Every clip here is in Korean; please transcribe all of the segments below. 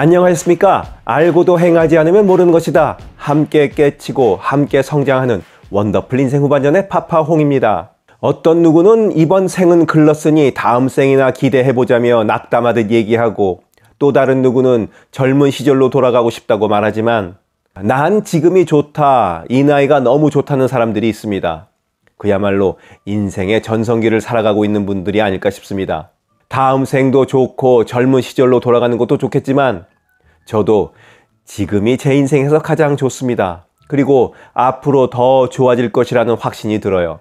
안녕하셨습니까? 알고도 행하지 않으면 모르는 것이다. 함께 깨치고 함께 성장하는 원더풀 인생 후반전의 파파홍입니다. 어떤 누구는 이번 생은 글렀으니 다음 생이나 기대해보자며 낙담하듯 얘기하고 또 다른 누구는 젊은 시절로 돌아가고 싶다고 말하지만 난 지금이 좋다, 이 나이가 너무 좋다는 사람들이 있습니다. 그야말로 인생의 전성기를 살아가고 있는 분들이 아닐까 싶습니다. 다음 생도 좋고 젊은 시절로 돌아가는 것도 좋겠지만 저도 지금이 제 인생에서 가장 좋습니다. 그리고 앞으로 더 좋아질 것이라는 확신이 들어요.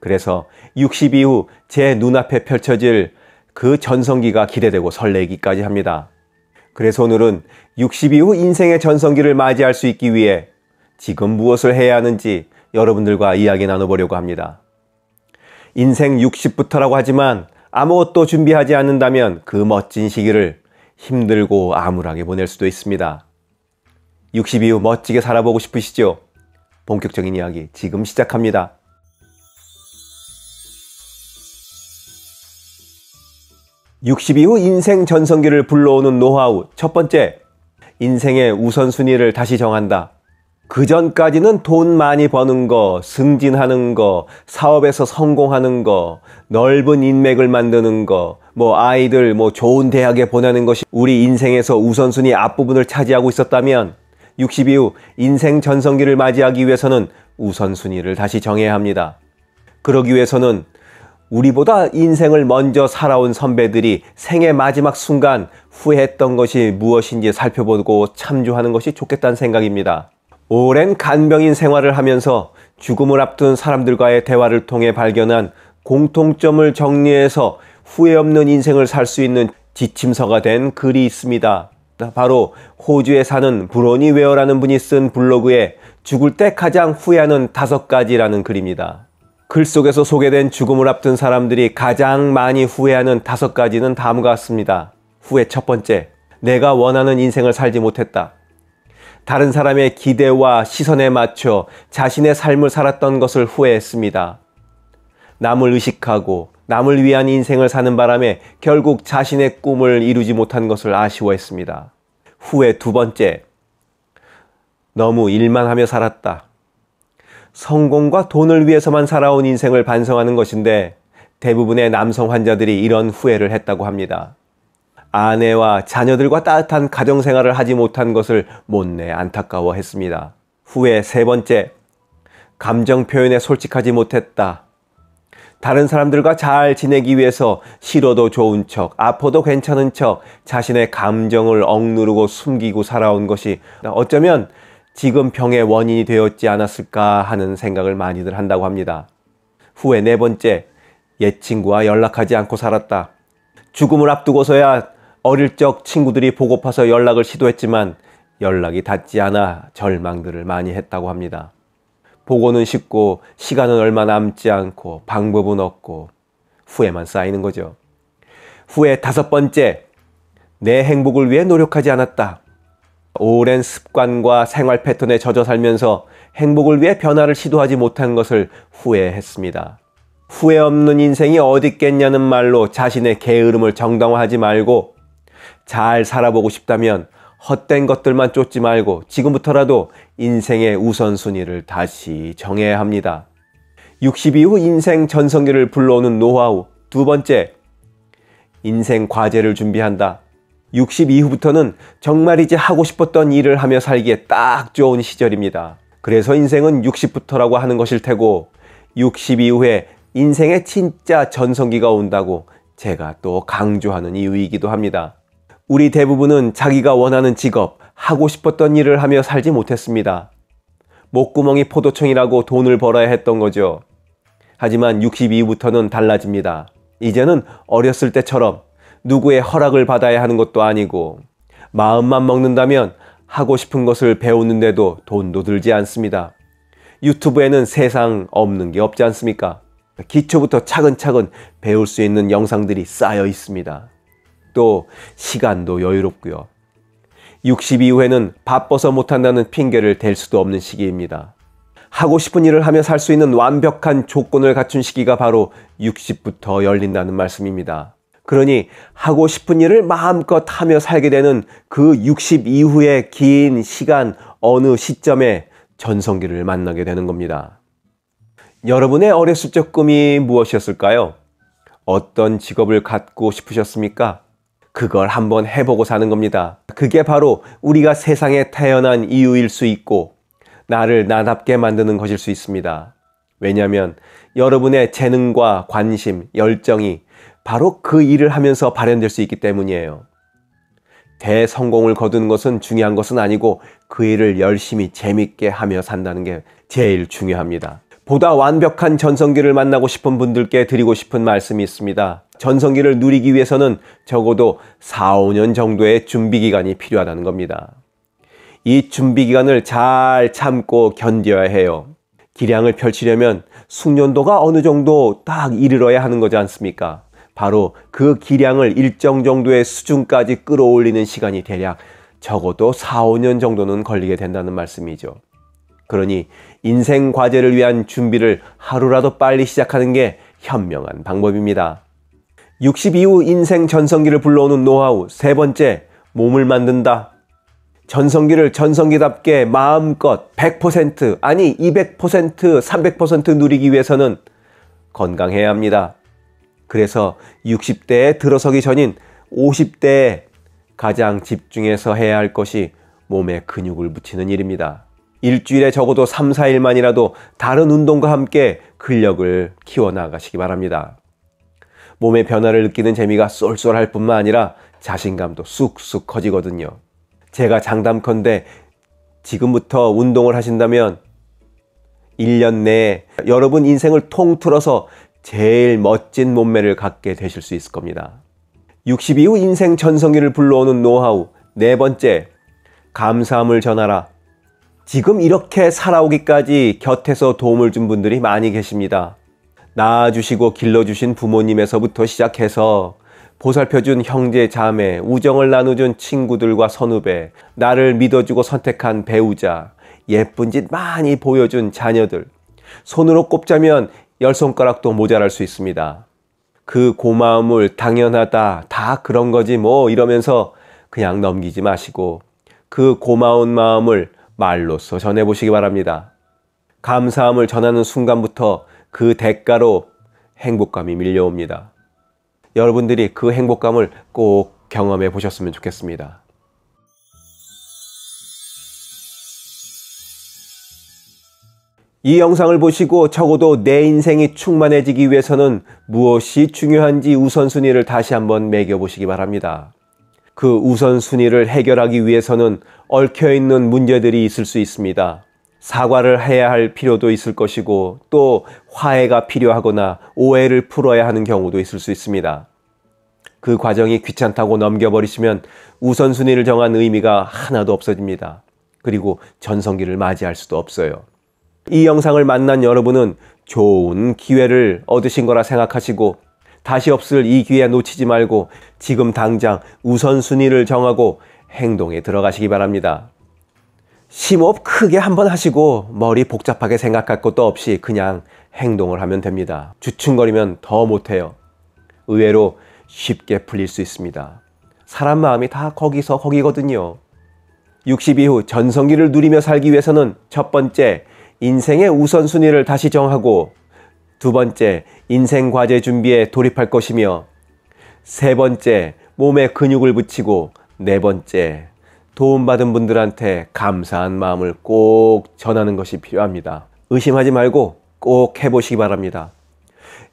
그래서 60 이후 제 눈앞에 펼쳐질 그 전성기가 기대되고 설레기까지 합니다. 그래서 오늘은 60 이후 인생의 전성기를 맞이할 수 있기 위해 지금 무엇을 해야 하는지 여러분들과 이야기 나눠보려고 합니다. 인생 60부터라고 하지만 아무것도 준비하지 않는다면 그 멋진 시기를 힘들고 암울하게 보낼 수도 있습니다. 60 이후 멋지게 살아보고 싶으시죠? 본격적인 이야기 지금 시작합니다. 6십 이후 인생 전성기를 불러오는 노하우 첫 번째, 인생의 우선순위를 다시 정한다. 그 전까지는 돈 많이 버는 거, 승진하는 거, 사업에서 성공하는 거, 넓은 인맥을 만드는 거, 뭐 아이들 뭐 좋은 대학에 보내는 것이 우리 인생에서 우선순위 앞부분을 차지하고 있었다면 60 이후 인생 전성기를 맞이하기 위해서는 우선순위를 다시 정해야 합니다. 그러기 위해서는 우리보다 인생을 먼저 살아온 선배들이 생애 마지막 순간 후회했던 것이 무엇인지 살펴보고 참조하는 것이 좋겠다는 생각입니다. 오랜 간병인 생활을 하면서 죽음을 앞둔 사람들과의 대화를 통해 발견한 공통점을 정리해서 후회 없는 인생을 살 수 있는 지침서가 된 글이 있습니다. 바로 호주에 사는 브로니 웨어라는 분이 쓴 블로그에 죽을 때 가장 후회하는 다섯 가지라는 글입니다. 글 속에서 소개된 죽음을 앞둔 사람들이 가장 많이 후회하는 다섯 가지는 다음과 같습니다. 후회 첫 번째, 내가 원하는 인생을 살지 못했다. 다른 사람의 기대와 시선에 맞춰 자신의 삶을 살았던 것을 후회했습니다. 남을 의식하고 남을 위한 인생을 사는 바람에 결국 자신의 꿈을 이루지 못한 것을 아쉬워했습니다. 후회 두 번째. 너무 일만 하며 살았다. 성공과 돈을 위해서만 살아온 인생을 반성하는 것인데 대부분의 남성 환자들이 이런 후회를 했다고 합니다. 아내와 자녀들과 따뜻한 가정생활을 하지 못한 것을 못내 안타까워했습니다. 후에 세 번째, 감정 표현에 솔직하지 못했다. 다른 사람들과 잘 지내기 위해서 싫어도 좋은 척, 아파도 괜찮은 척, 자신의 감정을 억누르고 숨기고 살아온 것이 어쩌면 지금 병의 원인이 되었지 않았을까 하는 생각을 많이들 한다고 합니다. 후에 네 번째, 옛 친구와 연락하지 않고 살았다. 죽음을 앞두고서야 어릴 적 친구들이 보고파서 연락을 시도했지만 연락이 닿지 않아 절망들을 많이 했다고 합니다. 보고는 쉽고 시간은 얼마 남지 않고 방법은 없고 후회만 쌓이는 거죠. 후회 다섯 번째, 내 행복을 위해 노력하지 않았다. 오랜 습관과 생활 패턴에 젖어 살면서 행복을 위해 변화를 시도하지 못한 것을 후회했습니다. 후회 없는 인생이 어디 있겠냐는 말로 자신의 게으름을 정당화하지 말고 잘 살아보고 싶다면 헛된 것들만 쫓지 말고 지금부터라도 인생의 우선순위를 다시 정해야 합니다. 60이 후 인생 전성기를 불러오는 노하우 두 번째, 인생 과제를 준비한다. 60 이후부터는 정말이지 하고 싶었던 일을 하며 살기에 딱 좋은 시절입니다. 그래서 인생은 60부터라고 하는 것일 테고 60 이후에 인생의 진짜 전성기가 온다고 제가 또 강조하는 이유이기도 합니다. 우리 대부분은 자기가 원하는 직업, 하고 싶었던 일을 하며 살지 못했습니다. 목구멍이 포도청이라고 돈을 벌어야 했던 거죠. 하지만 62부터는 달라집니다. 이제는 어렸을 때처럼 누구의 허락을 받아야 하는 것도 아니고 마음만 먹는다면 하고 싶은 것을 배우는데도 돈도 들지 않습니다. 유튜브에는 세상 없는 게 없지 않습니까? 기초부터 차근차근 배울 수 있는 영상들이 쌓여 있습니다. 음 시간도 여유롭고요. 60 이후에는 바빠서 못한다는 핑계를 댈 수도 없는 시기입니다. 하고 싶은 일을 하며 살 수 있는 완벽한 조건을 갖춘 시기가 바로 60부터 열린다는 말씀입니다. 그러니 하고 싶은 일을 마음껏 하며 살게 되는 그 60 이후의 긴 시간 어느 시점에 전성기를 만나게 되는 겁니다. 여러분의 어렸을 적 꿈이 무엇이었을까요? 어떤 직업을 갖고 싶으셨습니까? 그걸 한번 해보고 사는 겁니다. 그게 바로 우리가 세상에 태어난 이유일 수 있고 나를 나답게 만드는 것일 수 있습니다. 왜냐하면 여러분의 재능과 관심, 열정이 바로 그 일을 하면서 발현될 수 있기 때문이에요. 대성공을 거두는 것은 중요한 것은 아니고 그 일을 열심히 재밌게 하며 산다는 게 제일 중요합니다. 보다 완벽한 전성기를 만나고 싶은 분들께 드리고 싶은 말씀이 있습니다. 전성기를 누리기 위해서는 적어도 4, 5년 정도의 준비기간이 필요하다는 겁니다. 이 준비기간을 잘 참고 견뎌야 해요. 기량을 펼치려면 숙련도가 어느 정도 딱 이르러야 하는 거지 않습니까? 바로 그 기량을 일정 정도의 수준까지 끌어올리는 시간이 대략 적어도 4, 5년 정도는 걸리게 된다는 말씀이죠. 그러니 인생 과제를 위한 준비를 하루라도 빨리 시작하는 게 현명한 방법입니다. 62후 인생 전성기를 불러오는 노하우 세 번째, 몸을 만든다. 전성기를 전성기답게 마음껏 100% 아니 200% 300% 누리기 위해서는 건강해야 합니다. 그래서 60대에 들어서기 전인 50대에 가장 집중해서 해야 할 것이 몸에 근육을 붙이는 일입니다. 일주일에 적어도 3, 4일만이라도 다른 운동과 함께 근력을 키워나가시기 바랍니다. 몸의 변화를 느끼는 재미가 쏠쏠할 뿐만 아니라 자신감도 쑥쑥 커지거든요. 제가 장담컨대 지금부터 운동을 하신다면 1년 내에 여러분 인생을 통틀어서 제일 멋진 몸매를 갖게 되실 수 있을 겁니다. 60 이후 인생 전성기를 불러오는 노하우 네 번째, 감사함을 전하라. 지금 이렇게 살아오기까지 곁에서 도움을 준 분들이 많이 계십니다. 낳아주시고 길러주신 부모님에서부터 시작해서 보살펴준 형제, 자매, 우정을 나눠준 친구들과 선후배, 나를 믿어주고 선택한 배우자, 예쁜 짓 많이 보여준 자녀들. 손으로 꼽자면 열 손가락도 모자랄 수 있습니다. 그 고마움을 당연하다, 다 그런 거지 뭐 이러면서 그냥 넘기지 마시고 그 고마운 마음을 말로써 전해보시기 바랍니다. 감사함을 전하는 순간부터 그 대가로 행복감이 밀려옵니다. 여러분들이 그 행복감을 꼭 경험해 보셨으면 좋겠습니다. 이 영상을 보시고 적어도 내 인생이 충만해지기 위해서는 무엇이 중요한지 우선순위를 다시 한번 매겨보시기 바랍니다. 그 우선순위를 해결하기 위해서는 얽혀있는 문제들이 있을 수 있습니다. 사과를 해야 할 필요도 있을 것이고 또 화해가 필요하거나 오해를 풀어야 하는 경우도 있을 수 있습니다. 그 과정이 귀찮다고 넘겨버리시면 우선순위를 정한 의미가 하나도 없어집니다. 그리고 전성기를 맞이할 수도 없어요. 이 영상을 만난 여러분은 좋은 기회를 얻으신 거라 생각하시고 다시 없을 이 기회 놓치지 말고 지금 당장 우선순위를 정하고 행동에 들어가시기 바랍니다. 심호흡 크게 한번 하시고 머리 복잡하게 생각할 것도 없이 그냥 행동을 하면 됩니다. 주춤거리면 더 못해요. 의외로 쉽게 풀릴 수 있습니다. 사람 마음이 다 거기서 거기거든요. 60 이후 전성기를 누리며 살기 위해서는 첫 번째, 인생의 우선순위를 다시 정하고 두 번째, 인생 과제 준비에 돌입할 것이며, 세 번째, 몸에 근육을 붙이고, 네 번째, 도움받은 분들한테 감사한 마음을 꼭 전하는 것이 필요합니다. 의심하지 말고 꼭 해보시기 바랍니다.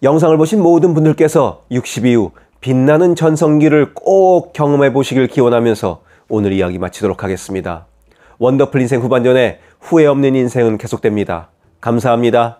영상을 보신 모든 분들께서 6 0이후 빛나는 전성기를 꼭 경험해 보시길 기원하면서 오늘 이야기 마치도록 하겠습니다. 원더풀 인생 후반전에 후회 없는 인생은 계속됩니다. 감사합니다.